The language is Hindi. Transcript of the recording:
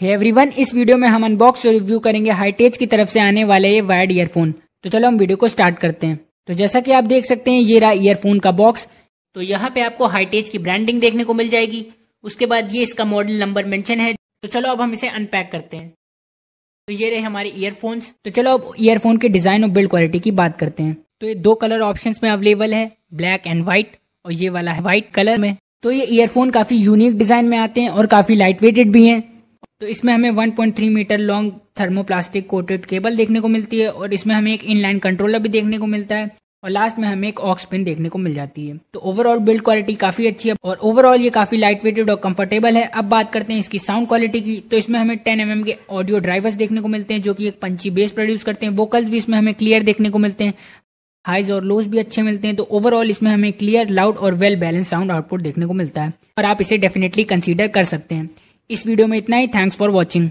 हे एवरीवन इस वीडियो में हम अनबॉक्स और रिव्यू करेंगे हाईटेज की तरफ से आने वाले ये वायर्ड ईयरफोन तो चलो हम वीडियो को स्टार्ट करते हैं तो जैसा कि आप देख सकते हैं ये रहा ईयरफोन का बॉक्स तो यहाँ पे आपको हाईटेज की ब्रांडिंग देखने को मिल जाएगी उसके बाद ये इसका मॉडल नंबर मेंशन है तो चलो अब हम इसे अनपैक करते हैं तो ये रहे हमारे ईयरफोन्स तो चलो अब ईयरफोन के डिजाइन और बिल्ड क्वालिटी की बात करते हैं तो ये दो कलर ऑप्शन में अवेलेबल है ब्लैक एंड व्हाइट और ये वाला है व्हाइट कलर में तो ये ईयरफोन काफी यूनिक डिजाइन में आते हैं और काफी लाइट वेटेड भी हैं तो इसमें हमें 1.3 metre long thermoplastic coated cable देखने को मिलती है और इसमें हमें एक इनलाइन कंट्रोलर भी देखने को मिलता है और लास्ट में हमें एक ऑक्स पिन देखने को मिल जाती है तो ओवरऑल बिल्ड क्वालिटी काफी अच्छी है और ओवरऑल ये काफी लाइट वेटेड और कंफर्टेबल है अब बात करते हैं इसकी साउंड क्वालिटी की तो इसमें हमें टेन एम mm के ऑडियो ड्राइवर्स देखने को मिलते हैं जो कि एक पंची बेस प्रोड्यूस करते हैं वोकल्स भी इसमें हमें क्लियर देखने को मिलते हैं हाइज और लोज भी अच्छे मिलते हैं तो ओवरऑल इसमें हमें क्लियर लाउड और वेल बैलेंस साउंड आउटपुट देखने को मिलता है और आप इसे डेफिनेटली कंसिडर कर सकते हैं इस वीडियो में इतना ही थैंक्स फॉर वॉचिंग